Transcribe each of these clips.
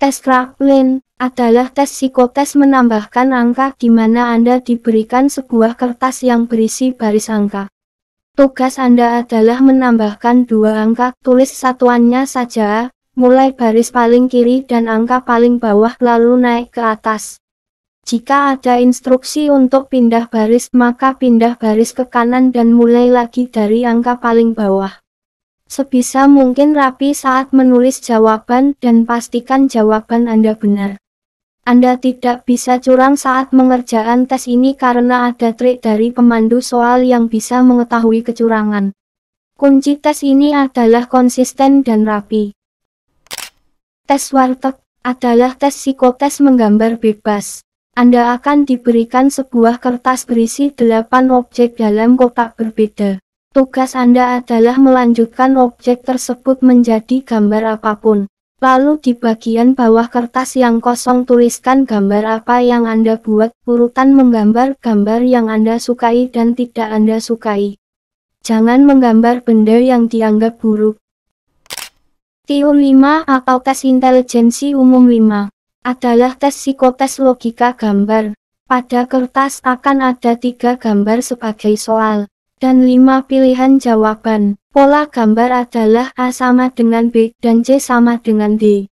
Tes Kraklin adalah tes psikotes menambahkan angka di mana Anda diberikan sebuah kertas yang berisi baris angka. Tugas Anda adalah menambahkan dua angka, tulis satuannya saja, mulai baris paling kiri dan angka paling bawah lalu naik ke atas. Jika ada instruksi untuk pindah baris, maka pindah baris ke kanan dan mulai lagi dari angka paling bawah. Sebisa mungkin rapi saat menulis jawaban dan pastikan jawaban Anda benar. Anda tidak bisa curang saat mengerjakan tes ini karena ada trik dari pemandu soal yang bisa mengetahui kecurangan. Kunci tes ini adalah konsisten dan rapi. Tes warteg adalah tes psikotes menggambar bebas. Anda akan diberikan sebuah kertas berisi 8 objek dalam kotak berbeda. Tugas Anda adalah melanjutkan objek tersebut menjadi gambar apapun. Lalu di bagian bawah kertas yang kosong tuliskan gambar apa yang Anda buat, urutan menggambar gambar yang Anda sukai dan tidak Anda sukai. Jangan menggambar benda yang dianggap buruk. TIU 5 atau tes intelijensi umum 5 adalah tes psikotes logika gambar. Pada kertas akan ada tiga gambar sebagai soal dan 5 pilihan jawaban. Pola gambar adalah A sama dengan B dan C sama dengan D.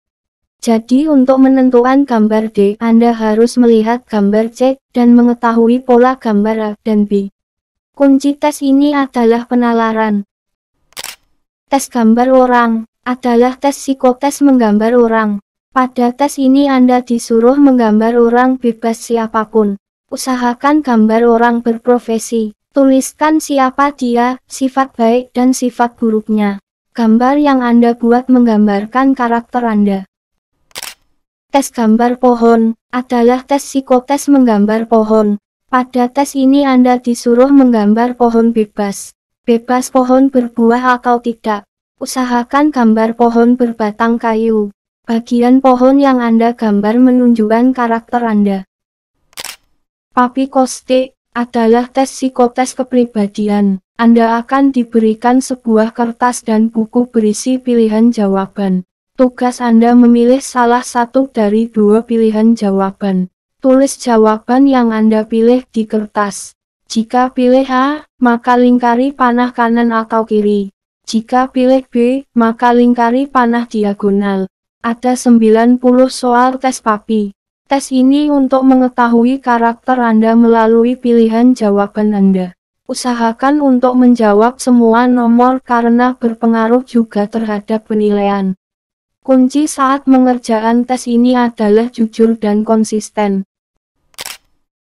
Jadi untuk menentukan gambar D, Anda harus melihat gambar C dan mengetahui pola gambar A dan B. Kunci tes ini adalah penalaran. Tes gambar orang adalah tes psikotes menggambar orang. Pada tes ini Anda disuruh menggambar orang bebas siapapun. Usahakan gambar orang berprofesi. Tuliskan siapa dia, sifat baik dan sifat buruknya. Gambar yang Anda buat menggambarkan karakter Anda. Tes gambar pohon adalah tes psikotes menggambar pohon. Pada tes ini Anda disuruh menggambar pohon bebas. Bebas pohon berbuah atau tidak. Usahakan gambar pohon berbatang kayu. Bagian pohon yang Anda gambar menunjukkan karakter Anda. Papi Kostik adalah tes psikotes kepribadian. Anda akan diberikan sebuah kertas dan buku berisi pilihan jawaban. Tugas Anda memilih salah satu dari dua pilihan jawaban. Tulis jawaban yang Anda pilih di kertas. Jika pilih A, maka lingkari panah kanan atau kiri. Jika pilih B, maka lingkari panah diagonal. Ada 90 soal tes papi. Tes ini untuk mengetahui karakter Anda melalui pilihan jawaban Anda. Usahakan untuk menjawab semua nomor karena berpengaruh juga terhadap penilaian. Kunci saat mengerjakan tes ini adalah jujur dan konsisten.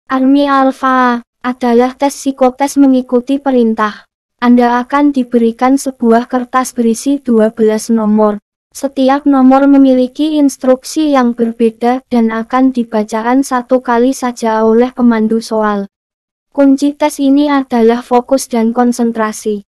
Army Alpha adalah tes psikotes mengikuti perintah. Anda akan diberikan sebuah kertas berisi 12 nomor. Setiap nomor memiliki instruksi yang berbeda dan akan dibacakan satu kali saja oleh pemandu soal. Kunci tes ini adalah fokus dan konsentrasi.